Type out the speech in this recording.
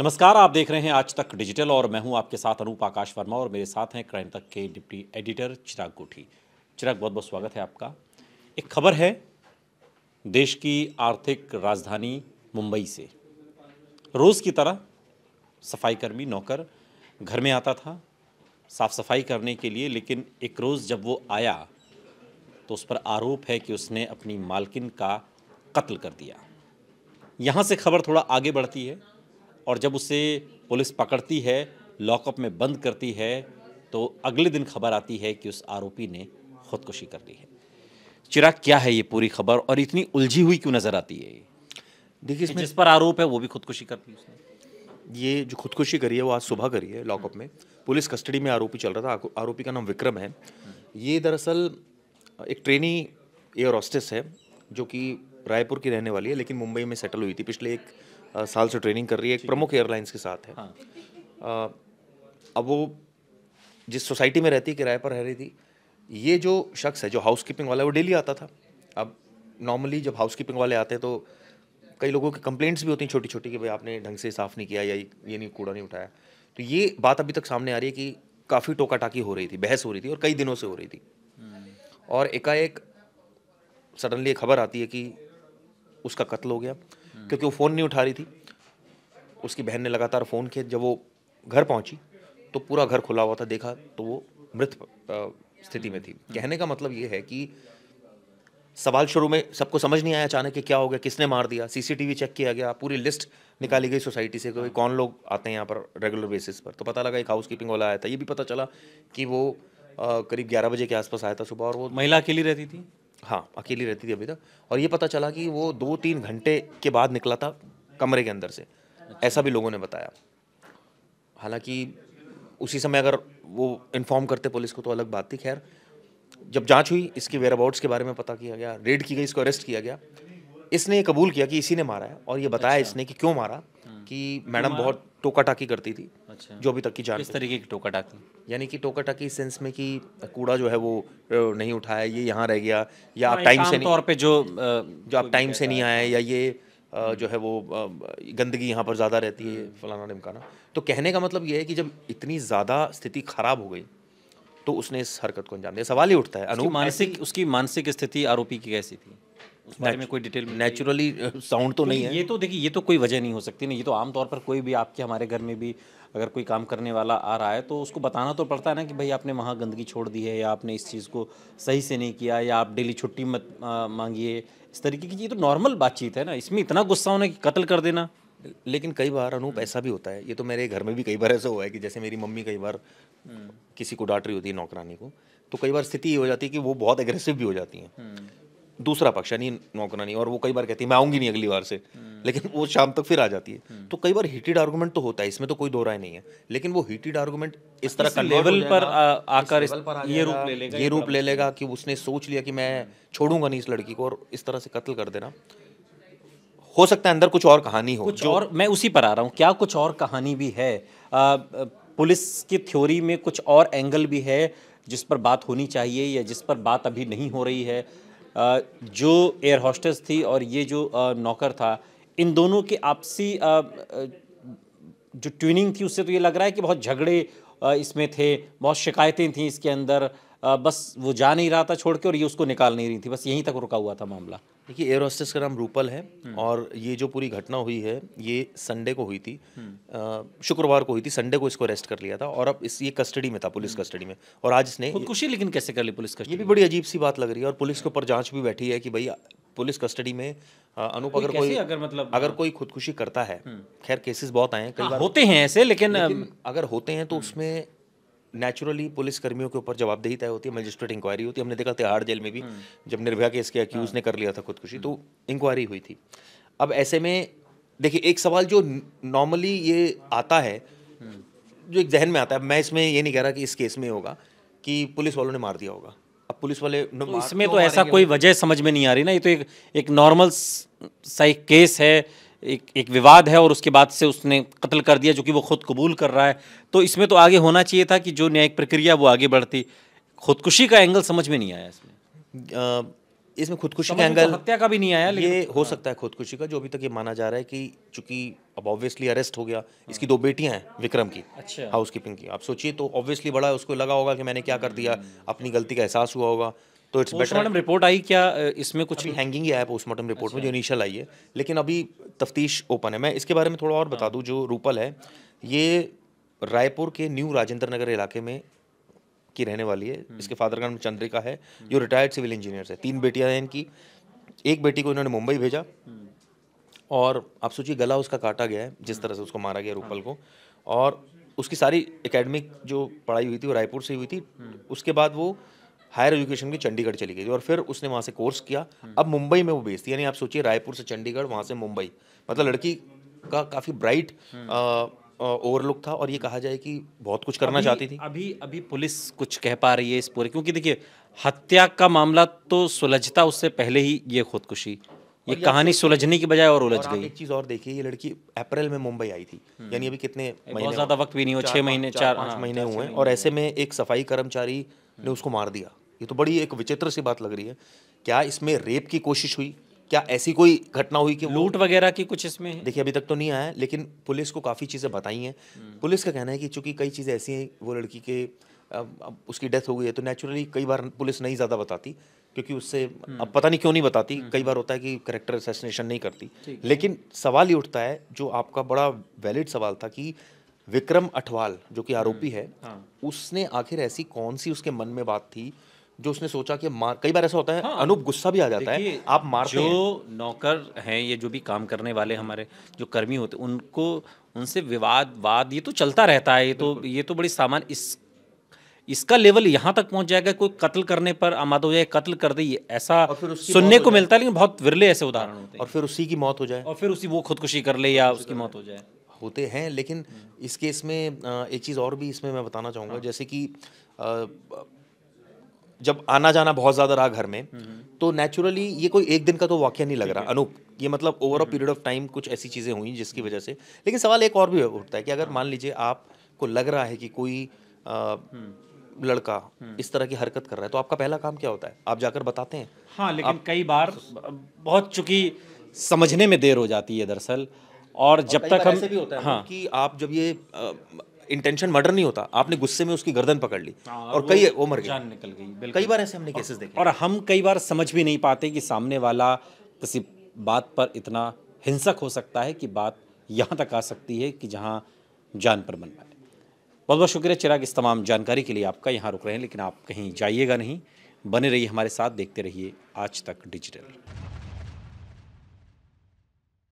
नमस्कार आप देख रहे हैं आज तक डिजिटल और मैं हूं आपके साथ अनूप आकाश वर्मा और मेरे साथ हैं क्राइम तक के डिप्टी एडिटर चिराग गोठी चिराग बहुत बहुत स्वागत है आपका एक खबर है देश की आर्थिक राजधानी मुंबई से रोज़ की तरह सफाईकर्मी नौकर घर में आता था साफ सफाई करने के लिए लेकिन एक रोज़ जब वो आया तो उस पर आरोप है कि उसने अपनी मालकिन का कत्ल कर दिया यहाँ से खबर थोड़ा आगे बढ़ती है और जब उसे पुलिस पकड़ती है लॉकअप में बंद करती है तो अगले दिन खबर आती है कि उस आरोपी ने खुदकुशी कर ली है चिराग क्या है ये पूरी खबर और इतनी उलझी हुई क्यों नज़र आती है देखिए इसमें जिस पर आरोप है वो भी खुदकुशी कर ली उसने ये जो खुदकुशी करी है वो आज सुबह करी है लॉकअप में पुलिस कस्टडी में आरोपी चल रहा था आरोपी का नाम विक्रम है ये दरअसल एक ट्रेनी एयर होस्टेस है जो कि रायपुर की रहने वाली है लेकिन मुंबई में सेटल हुई थी पिछले एक साल से ट्रेनिंग कर रही है एक प्रमुख एयरलाइंस के साथ है हाँ। अब वो जिस सोसाइटी में रहती किराए पर रह रही थी ये जो शख्स है जो हाउस कीपिंग वाला है वो डेली आता था अब नॉर्मली जब हाउस कीपिंग वाले आते हैं तो कई लोगों की कंप्लेंट्स भी होती हैं छोटी छोटी कि भाई आपने ढंग से साफ़ नहीं किया या ये नहीं कूड़ा नहीं उठाया तो ये बात अभी तक सामने आ रही है कि काफ़ी टोका टाकी हो रही थी बहस हो रही थी और कई दिनों से हो रही थी हम्म। और एकाएक सडनली खबर आती है कि उसका कत्ल हो गया क्योंकि वो फ़ोन नहीं उठा रही थी उसकी बहन ने लगातार फ़ोन किया जब वो घर पहुंची तो पूरा घर खुला हुआ था देखा तो वो मृत स्थिति में थी कहने का मतलब ये है कि सवाल शुरू में सबको समझ नहीं आया अचानक कि क्या हो गया किसने मार दिया सीसीटीवी चेक किया गया पूरी लिस्ट निकाली गई सोसाइटी से कि कौन लोग आते हैं यहाँ पर रेगुलर बेसिस पर तो पता लगा एक हाउस कीपिंग वाला आया था ये भी पता चला कि वो करीब ग्यारह बजे के आसपास आया था सुबह और वो महिला अकेली रहती थी हाँ अकेली रहती थी अभी तक और ये पता चला कि वो दो तीन घंटे के बाद निकला था कमरे के अंदर से अच्छा। ऐसा भी लोगों ने बताया हालांकि उसी समय अगर वो इन्फॉर्म करते पुलिस को तो अलग बात थी खैर जब जांच हुई इसके वेयर अबाउट्स के बारे में पता किया गया रेड की गई इसको अरेस्ट किया गया इसने ये कबूल किया कि इसी ने मारा है और ये बताया अच्छा। इसने कि क्यों मारा हम्म। कि मैडम बहुत टोका टाकी करती थी अच्छा। जो अभी तक की जान इस तरीके की टोका टाकी यानी कि टोका टाकी सेंस में कि कूड़ा जो है वो नहीं उठाया ये यहाँ रह गया या हाँ, आप टाइम से तौर पे जो जो आप टाइम से नहीं आए या ये हम्म। जो है वो गंदगी यहाँ पर ज़्यादा रहती है हम्म। फलाना निमकाना तो कहने का मतलब ये है कि जब इतनी ज़्यादा स्थिति खराब हो गई तो उसने इस हरकत को अंजाम दिया सवाल ही उठता है अनु मानसिक उसकी मानसिक स्थिति आरोपी की कैसी थी उस बारे में कोई डिटेल नेचुरली साउंड तो नहीं है ये तो देखिए ये तो कोई वजह नहीं हो सकती ना ये तो आमतौर पर कोई भी आपके हमारे घर में भी अगर कोई काम करने वाला आ रहा है तो उसको बताना तो पड़ता है ना कि भाई आपने वहाँ गंदगी छोड़ दी है या आपने इस चीज़ को सही से नहीं किया या आप डेली छुट्टी मत मांगिए इस तरीके की ये तो नॉर्मल बातचीत है ना इसमें इतना गुस्सा होना कि कत्ल कर देना लेकिन कई बार अनूप हम्म। ऐसा भी होता है ये तो मेरे घर में भी कई बार ऐसा हुआ है कि जैसे मेरी मम्मी कई बार हम्म। किसी को डांट रही होती है नौकरानी को तो कई बार स्थिति ये हो जाती है कि वो बहुत एग्रेसिव भी हो जाती हैं हम्म। दूसरा पक्ष यानी नौकरानी और वो कई बार कहती है मैं आऊंगी नहीं अगली बार से लेकिन वो शाम तक फिर आ जाती है तो कई बार हीटेड आर्गूमेंट तो होता है इसमें तो कोई दो राय नहीं है लेकिन वो हीटेड आर्गूमेंट इस तरह का लेवल पर आकर ये रूप ले लेगा ये रूप ले लेगा कि उसने सोच लिया कि मैं छोड़ूंगा नहीं इस लड़की को और इस तरह से कत्ल कर देना हो सकता है अंदर कुछ और कहानी हो कुछ और मैं उसी पर आ रहा हूँ क्या कुछ और कहानी भी है पुलिस की थ्योरी में कुछ और एंगल भी है जिस पर बात होनी चाहिए या जिस पर बात अभी नहीं हो रही है जो एयर हॉस्टेस थी और ये जो नौकर था इन दोनों के आपसी जो ट्यूनिंग थी उससे तो ये लग रहा है कि बहुत झगड़े इसमें थे बहुत शिकायतें थीं इसके अंदर बस वो जा नहीं रहा था छोड़ के और ये उसको निकाल नहीं रही थी बस यहीं तक रुका हुआ था मामला देखिए एयर होस्टेस का नाम रूपल है और ये जो पूरी घटना हुई है ये संडे को हुई थी शुक्रवार को हुई थी संडे को इसको अरेस्ट कर लिया था और अब इस ये कस्टडी में था पुलिस कस्टडी में और आज इसने खुदकुशी लेकिन कैसे कर ली पुलिस कस्टडी ये भी बड़ी अजीब सी बात लग रही है और पुलिस के ऊपर जाँच भी बैठी है कि भाई पुलिस कस्टडी में अनूप अगर कोई अगर मतलब अगर कोई खुदकुशी करता है हम्म। खैर केसेस बहुत आए हैं कई हाँ, बार होते हैं ऐसे लेकिन अगर होते हैं तो हम्म। उसमें नेचुरली पुलिस कर्मियों के ऊपर जवाबदेही तय होती है मजिस्ट्रेट इंक्वायरी होती है हमने देखा तिहाड़ जेल में भी हम्म। जब निर्भया केस के अक्यूज़ ने कर लिया था खुदकुशी तो इंक्वायरी हुई थी अब ऐसे में देखिए एक सवाल जो नॉर्मली ये आता है हम्म। जो एक जहन में आता है मैं इसमें ये नहीं कह रहा कि इस केस में होगा कि पुलिस वालों ने मार दिया होगा अब पुलिस वाले तो इसमें तो ऐसा कोई वजह समझ में नहीं आ रही ना ये तो एक एक नॉर्मल सा केस है एक एक विवाद है और उसके बाद से उसने कत्ल कर दिया जो कि वो खुद कबूल कर रहा है तो इसमें तो आगे होना चाहिए था कि जो न्यायिक प्रक्रिया वो आगे बढ़ती खुदकुशी का एंगल समझ में नहीं आया इसमें इसमें खुदकुशी का एंगल तो हत्या का भी नहीं आया ये हो हाँ। सकता है खुदकुशी का जो अभी तक ये माना जा रहा है कि चूंकि अब ऑब्वियसली अरेस्ट हो गया इसकी हाँ। दो बेटियां हैं विक्रम की अच्छा हाउस कीपिंग की आप सोचिए तो ऑब्वियसली बड़ा उसको लगा होगा कि मैंने क्या कर दिया अपनी गलती का एहसास हुआ होगा तो इट्स पोस्टमार्टम रिपोर्ट आई क्या इसमें कुछ हैंगिंग ही आया पोस्टमार्टम रिपोर्ट में जो इनिशियल अच्छा। आई है लेकिन अभी तफ्तीश ओपन है मैं इसके बारे में थोड़ा और बता दूँ जो रूपल है ये रायपुर के न्यू राजेंद्र नगर इलाके में की रहने वाली है हम्म। इसके फादर का नाम चंद्रिका है जो रिटायर्ड सिविल इंजीनियर है तीन बेटियां हैं इनकी एक बेटी को इन्होंने मुंबई भेजा हम्म। और आप सोचिए गला उसका काटा गया है जिस तरह से उसको मारा गया रूपल हाँ। को और उसकी सारी एकेडमिक जो पढ़ाई हुई थी वो रायपुर से हुई थी हम्म। उसके बाद वो हायर एजुकेशन की चंडीगढ़ चली गई और फिर उसने वहाँ से कोर्स किया अब मुंबई में वो बेस थी यानी आप सोचिए रायपुर से चंडीगढ़ वहाँ से मुंबई मतलब लड़की का काफ़ी ब्राइट हम्म। ओवरलुक था और ये कहा जाए कि बहुत कुछ करना चाहती थी अभी अभी पुलिस कुछ कह पा रही है इस पूरे क्योंकि देखिए हत्या का मामला तो सुलझता उससे पहले ही ये खुदकुशी ये कहानी सुलझने की बजाय और उलझ गई एक चीज और देखिए ये लड़की अप्रैल में मुंबई आई थी हम्म। यानी अभी कितने बहुत ज्यादा वक्त भी नहीं हो छह महीने चार पांच हाँ, महीने हुए और ऐसे में एक सफाई कर्मचारी ने हम्म। उसको मार दिया ये तो बड़ी एक विचित्र सी बात लग रही है क्या इसमें रेप की कोशिश हुई क्या ऐसी कोई घटना हुई कि लूट वगैरह की कुछ इसमें देखिए अभी तक तो नहीं आया लेकिन पुलिस को काफ़ी चीज़ें बताई हैं हम्म। पुलिस का कहना है कि चूंकि कई चीज़ें ऐसी हैं वो लड़की के अब उसकी डेथ हो गई है तो नेचुरली कई बार पुलिस नहीं ज़्यादा बताती क्योंकि उससे हम्म। अब पता नहीं क्यों नहीं बताती हम्म। कई बार होता है कि करेक्टर असैसिनेशन नहीं करती लेकिन सवाल ये उठता है जो आपका बड़ा वैलिड सवाल था कि विक्रम अठवाल जो कि आरोपी है हाँ। उसने आखिर ऐसी कौन सी उसके मन में बात थी जो उसने सोचा कि मार कई बार ऐसा होता है हाँ, अनुप गुस्सा भी आ जाता है आप मारते जो हैं। नौकर हैं ये जो भी काम करने वाले हमारे जो कर्मी होते उनको उनसे विवाद वाद ये तो चलता रहता है ये तो ये तो बड़ी सामान इस इसका लेवल यहाँ तक पहुँच जाएगा कोई कत्ल करने पर आमाद हो जाए कत्ल कर दे ऐसा सुनने को मिलता है लेकिन बहुत विरले ऐसे उदाहरण हाँ, होते हैं और फिर उसी की मौत हो जाए और फिर उसी वो खुदकुशी कर ले या उसकी मौत हो जाए होते हैं लेकिन हम्म। इस केस में एक चीज़ और भी इसमें मैं बताना चाहूँगा हाँ। जैसे कि जब आना जाना बहुत ज़्यादा रहा घर में हम्म, हम्म। तो नेचुरली ये कोई एक दिन का तो वाक्य नहीं लग रहा अनूप ये मतलब over a period of time कुछ ऐसी चीज़ें हुई जिसकी वजह से लेकिन सवाल एक और भी उठता है कि अगर हाँ। मान लीजिए आपको लग रहा है कि कोई हम्म। लड़का इस तरह की हरकत कर रहा है तो आपका पहला काम क्या होता है आप जाकर बताते हैं हाँ लेकिन आप... कई बार बहुत चूंकि समझने में देर हो जाती है दरअसल और और जब तक हम भी होता है हाँ कि आप जब ये इंटेंशन मर्डर नहीं होता आपने गुस्से में उसकी गर्दन पकड़ ली आ, हाँ, और कई वो मर जान निकल गई कई बार ऐसे हमने केसेस देखे और हम कई बार समझ भी नहीं पाते कि सामने वाला किसी बात पर इतना हिंसक हो सकता है कि बात यहाँ तक आ सकती है कि जहाँ जान पर बन पाए बहुत बहुत शुक्रिया चिराग इस तमाम जानकारी के लिए आपका यहाँ रुक रहे हैं लेकिन आप कहीं जाइएगा नहीं बने रहिए हमारे साथ देखते रहिए आज तक डिजिटल